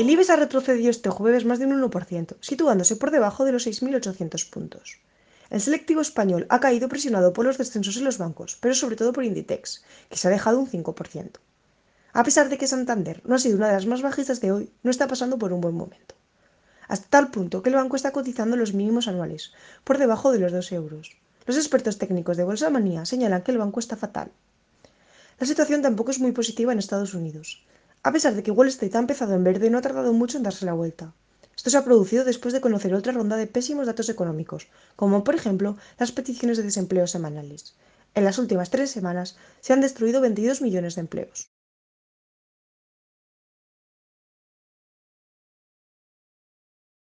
El IBEX ha retrocedido este jueves más de un 1%, situándose por debajo de los 6.800 puntos. El selectivo español ha caído presionado por los descensos en los bancos, pero sobre todo por Inditex, que se ha dejado un 5%. A pesar de que Santander no ha sido una de las más bajistas de hoy, no está pasando por un buen momento. Hasta tal punto que el banco está cotizando los mínimos anuales, por debajo de los 2 euros. Los expertos técnicos de Bolsa Manía señalan que el banco está fatal. La situación tampoco es muy positiva en Estados Unidos. A pesar de que Wall Street ha empezado en verde, no ha tardado mucho en darse la vuelta. Esto se ha producido después de conocer otra ronda de pésimos datos económicos, como por ejemplo las peticiones de desempleo semanales. En las últimas tres semanas se han destruido 22 millones de empleos.